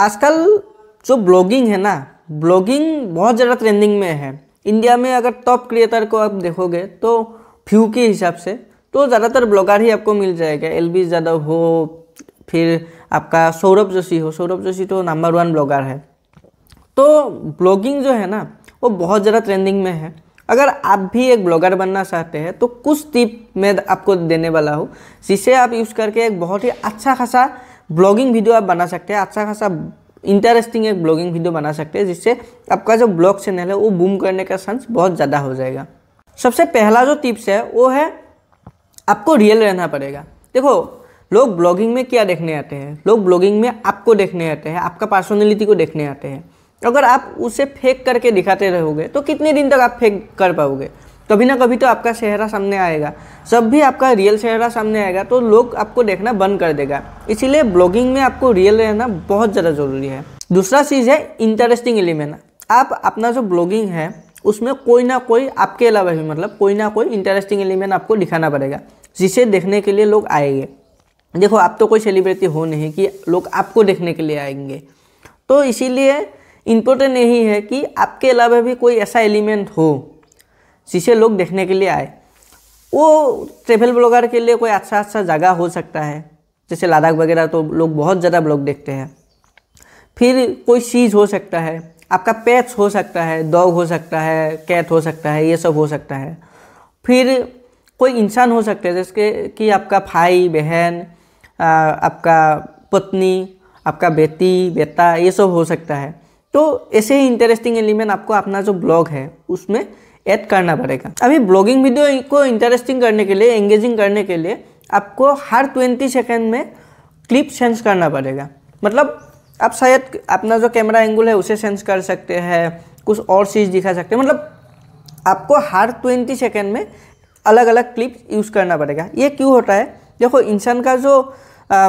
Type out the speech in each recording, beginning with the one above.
आजकल जो ब्लॉगिंग है ना ब्लॉगिंग बहुत ज़्यादा ट्रेंडिंग में है इंडिया में अगर टॉप क्रिएटर को आप देखोगे तो फ्यू के हिसाब से तो ज़्यादातर ब्लॉगर ही आपको मिल जाएगा एल बी यादव हो फिर आपका सौरभ जोशी हो सौरभ जोशी तो नंबर वन ब्लॉगर है तो ब्लॉगिंग जो है ना वो बहुत ज़्यादा ट्रेंडिंग में है अगर आप भी एक ब्लॉगर बनना चाहते हैं तो कुछ टिप मैं आपको देने वाला हूँ जिसे आप यूज़ करके एक बहुत ही अच्छा खासा ब्लॉगिंग वीडियो आप बना सकते हैं अच्छा खासा इंटरेस्टिंग एक ब्लॉगिंग वीडियो बना सकते हैं जिससे आपका जो ब्लॉग चैनल है वो बूम करने का चांस बहुत ज़्यादा हो जाएगा सबसे पहला जो टिप्स है वो है आपको रियल रहना पड़ेगा देखो लोग ब्लॉगिंग में क्या देखने आते हैं लोग ब्लॉगिंग में आपको देखने आते हैं आपका पर्सनैलिटी को देखने आते हैं अगर आप उसे फेंक करके दिखाते रहोगे तो कितने दिन तक आप फेंक कर पाओगे कभी ना कभी तो आपका चेहरा सामने आएगा जब भी आपका रियल चेहरा सामने आएगा तो लोग आपको देखना बंद कर देगा इसीलिए ब्लॉगिंग में आपको रियल रहना बहुत ज़्यादा ज़रूरी है दूसरा चीज़ है इंटरेस्टिंग एलिमेंट आप अपना जो ब्लॉगिंग है उसमें कोई ना कोई आपके अलावा भी मतलब कोई ना कोई इंटरेस्टिंग एलिमेंट आपको दिखाना पड़ेगा जिसे देखने के लिए लोग आएंगे देखो आप तो कोई सेलिब्रिटी हो नहीं कि लोग आपको देखने के लिए आएंगे तो इसीलिए इम्पोर्टेंट यही है कि आपके अलावा भी कोई ऐसा एलिमेंट हो जिसे लोग देखने के लिए आए वो ट्रेवल ब्लॉगर के लिए कोई अच्छा अच्छा जगह हो सकता है जैसे लद्दाख वगैरह तो लोग बहुत ज़्यादा ब्लॉग देखते हैं फिर कोई चीज़ हो सकता है आपका पेट्स हो सकता है डॉग हो सकता है कैट हो सकता है ये सब हो सकता है फिर कोई इंसान हो सकता है जैसे कि आपका भाई बहन आपका पत्नी आपका बेटी बेटा ये सब हो सकता है तो ऐसे ही इंटरेस्टिंग एलिमेंट आपको अपना जो ब्लॉग है उसमें ऐड करना पड़ेगा अभी ब्लॉगिंग वीडियो को इंटरेस्टिंग करने के लिए एंगेजिंग करने के लिए आपको हर ट्वेंटी सेकेंड में क्लिप सेंस करना पड़ेगा मतलब आप शायद अपना जो कैमरा एंगल है उसे सेंस कर सकते हैं कुछ और चीज़ दिखा सकते हैं मतलब आपको हर ट्वेंटी सेकेंड में अलग अलग क्लिप यूज़ करना पड़ेगा ये क्यों होता है देखो इंसान का जो आ,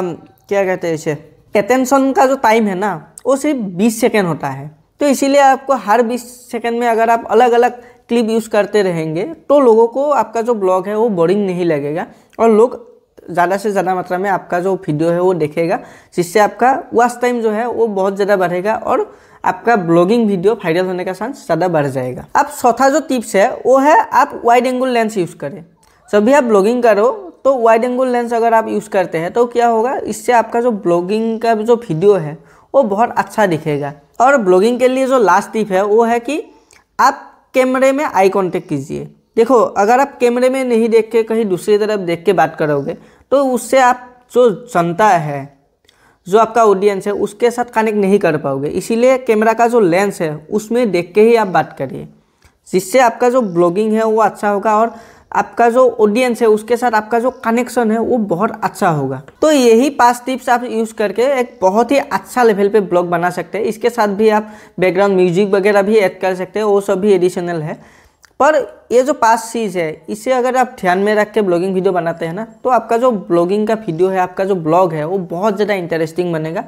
क्या कहते हैं इसे अटेंशन का जो टाइम है ना वो सिर्फ बीस सेकेंड होता है तो इसीलिए आपको हर 20 सेकंड में अगर आप अलग अलग क्लिप यूज़ करते रहेंगे तो लोगों को आपका जो ब्लॉग है वो बोरिंग नहीं लगेगा और लोग ज़्यादा से ज़्यादा मात्रा में आपका जो वीडियो है वो देखेगा जिससे आपका वॉच टाइम जो है वो बहुत ज़्यादा बढ़ेगा और आपका ब्लॉगिंग वीडियो वायरल होने का चांस ज़्यादा बढ़ जाएगा अब चौथा जो टिप्स है वो है आप वाइड एंगल लेंस यूज़ करें जब भी आप ब्लॉगिंग करो तो वाइड एंगल लेंस अगर आप यूज़ करते हैं तो क्या होगा इससे आपका जो ब्लॉगिंग का जो वीडियो है वो बहुत अच्छा दिखेगा और ब्लॉगिंग के लिए जो लास्ट टिप है वो है कि आप कैमरे में आई कॉन्टेक्ट कीजिए देखो अगर आप कैमरे में नहीं देख के कहीं दूसरी तरफ देख के बात करोगे तो उससे आप जो जनता है जो आपका ऑडियंस है उसके साथ कनेक्ट नहीं कर पाओगे इसीलिए कैमरा का जो लेंस है उसमें देख के ही आप बात करिए जिससे आपका जो ब्लॉगिंग है वो अच्छा होगा और आपका जो ऑडियंस है उसके साथ आपका जो कनेक्शन है वो बहुत अच्छा होगा तो यही पांच टिप्स आप यूज़ करके एक बहुत ही अच्छा लेवल पे ब्लॉग बना सकते हैं इसके साथ भी आप बैकग्राउंड म्यूजिक वगैरह भी ऐड कर सकते हैं वो सब भी एडिशनल है पर ये जो पांच चीज़ है इसे अगर आप ध्यान में रख के ब्लॉगिंग वीडियो बनाते हैं ना तो आपका जो ब्लॉगिंग का वीडियो है आपका जो ब्लॉग है वो बहुत ज़्यादा इंटरेस्टिंग बनेगा